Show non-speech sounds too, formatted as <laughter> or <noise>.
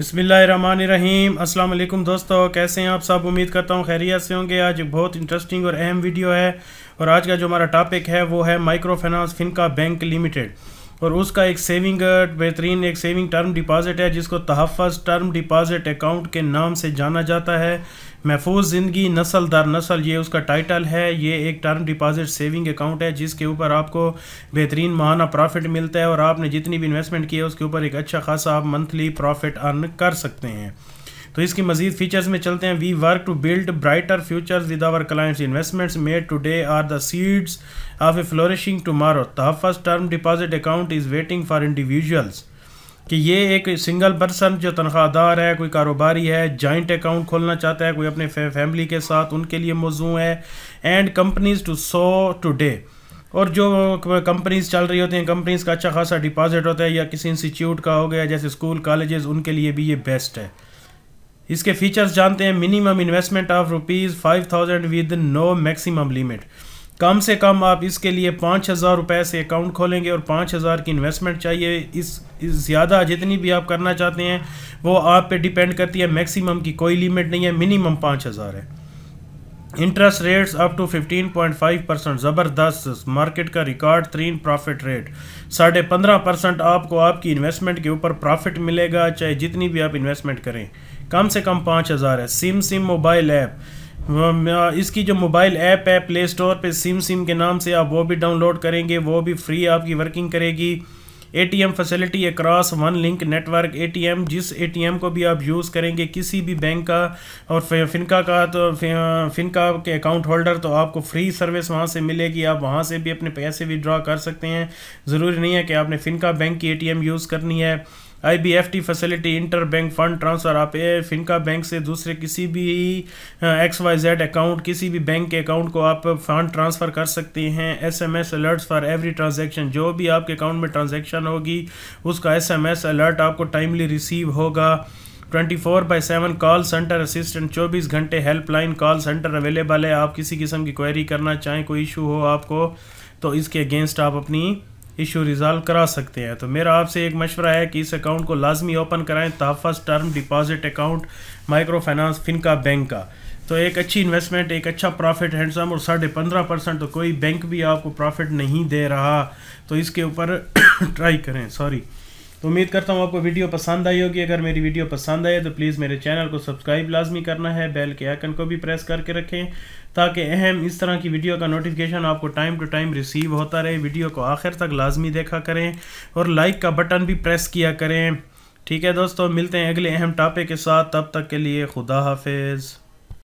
बसमीम अल्लाम दोस्तों कैसे हैं आप सब उम्मीद करता हूँ खैरियत से होंगे आज बहुत इंटरेस्टिंग और अहम वीडियो है और आज का जो हमारा टॉपिक है वो है माइक्रो फाइनेंस फिनका बैंक लिमिटेड और उसका एक सेविंग बेहतरीन एक सेविंग टर्म डिपॉजिट है जिसको तहफ़ टर्म डिपॉजिट अकाउंट के नाम से जाना जाता है महफूज ज़िंदगी नसल दर नसल ये उसका टाइटल है ये एक टर्म डिपॉजिट सेविंग अकाउंट है जिसके ऊपर आपको बेहतरीन माहाना प्रॉफिट मिलता है और आपने जितनी भी इन्वेस्टमेंट की है उसके ऊपर एक अच्छा खासा आप मंथली प्रॉफिट अर्न कर सकते हैं तो इसकी मजीद फीचर्स में चलते हैं we work to build brighter futures with our clients investments made today are the seeds of a flourishing tomorrow तहफ़ term deposit account is waiting for individuals कि ये एक सिंगल पर्सन जो तनख्वाहदार है कोई कारोबारी है जॉइंट अकाउंट खोलना चाहता है कोई अपने फैमिली के साथ उनके लिए मौजू है and companies too so today और जो कंपनीज चल रही होती हैं कंपनीज का अच्छा खासा डिपॉजिट होता है या किसी इंस्टीट्यूट का हो गया जैसे स्कूल कॉलेजेस उनके लिए भी ये बेस्ट है इसके फीचर्स जानते हैं minimum investment of rupees five thousand with no maximum limit कम से कम आप इसके लिए पाँच हज़ार रुपये से अकाउंट खोलेंगे और पाँच हज़ार की इन्वेस्टमेंट चाहिए इस, ज़्यादा जितनी भी आप करना चाहते हैं वो आप पे डिपेंड करती है मैक्सिमम की कोई लिमिट नहीं है मिनिमम पाँच हज़ार है interest rates up to 15.5 percent ज़बरदस्त मार्केट का रिकॉर्ड तीन प्रॉफिट रेट साढ़े पंद्रह परसेंट आपको आपकी इन्वेस्टमेंट के ऊपर प्रॉफिट मिलेगा चाहे जितनी भी आप इन्वेस्टमेंट करें कम से कम पाँच हज़ार है सिम सिम मोबाइल ऐप इसकी जो मोबाइल ऐप है प्ले स्टोर पर सिम सिम के नाम से आप वो भी डाउनलोड करेंगे वो भी फ्री आपकी वर्किंग करेगी ATM facility across one link network ATM जिस एटीएम को भी आप यूज़ करेंगे किसी भी बैंक का और फिनका का तो फिनका के अकाउंट होल्डर तो आपको फ्री सर्विस वहाँ से मिलेगी आप वहाँ से भी अपने पैसे विड्रॉ कर सकते हैं ज़रूरी नहीं है कि आपने फिनका बैंक की एटीएम यूज़ करनी है IBFT facility inter bank fund transfer आप ए फिनका बैंक से दूसरे किसी भी एक्स वाई जेड अकाउंट किसी भी बैंक के अकाउंट को आप फंड ट्रांसफ़र कर सकते हैं S M S alerts for every transaction जो भी आपके अकाउंट में ट्रांजेक्शन होगी उसका एस एम एस अलर्ट आपको टाइमली रिसीव होगा twenty four by seven call centre assistant चौबीस घंटे हेल्पलाइन कॉल सेंटर अवेलेबल है आप किसी किस्म की क्वेरी करना चाहें कोई इशू हो आपको तो इसके अगेंस्ट आप अपनी इशू रिज़ॉल्व करा सकते हैं तो मेरा आपसे एक मशवरा है कि इस अकाउंट को लाजमी ओपन कराएं तहफ़ term deposit account micro finance फिनका bank का तो एक अच्छी इन्वेस्टमेंट एक अच्छा प्रॉफिट हैंडसम और साढ़े पंद्रह परसेंट तो कोई बैंक भी आपको प्रॉफिट नहीं दे रहा तो इसके ऊपर <coughs> ट्राई करें सॉरी तो उम्मीद करता हूँ आपको वीडियो पसंद आई होगी अगर मेरी वीडियो पसंद आए तो प्लीज़ मेरे चैनल को सब्सक्राइब लाजमी करना है बेल के आइकन को भी प्रेस करके रखें ताकि अहम इस तरह की वीडियो का नोटिफिकेशन आपको टाइम टू टाइम रिसीव होता रहे वीडियो को आखिर तक लाजमी देखा करें और लाइक का बटन भी प्रेस किया करें ठीक है दोस्तों मिलते हैं अगले अहम टॉपिक के साथ तब तक के लिए खुदा हाफिज़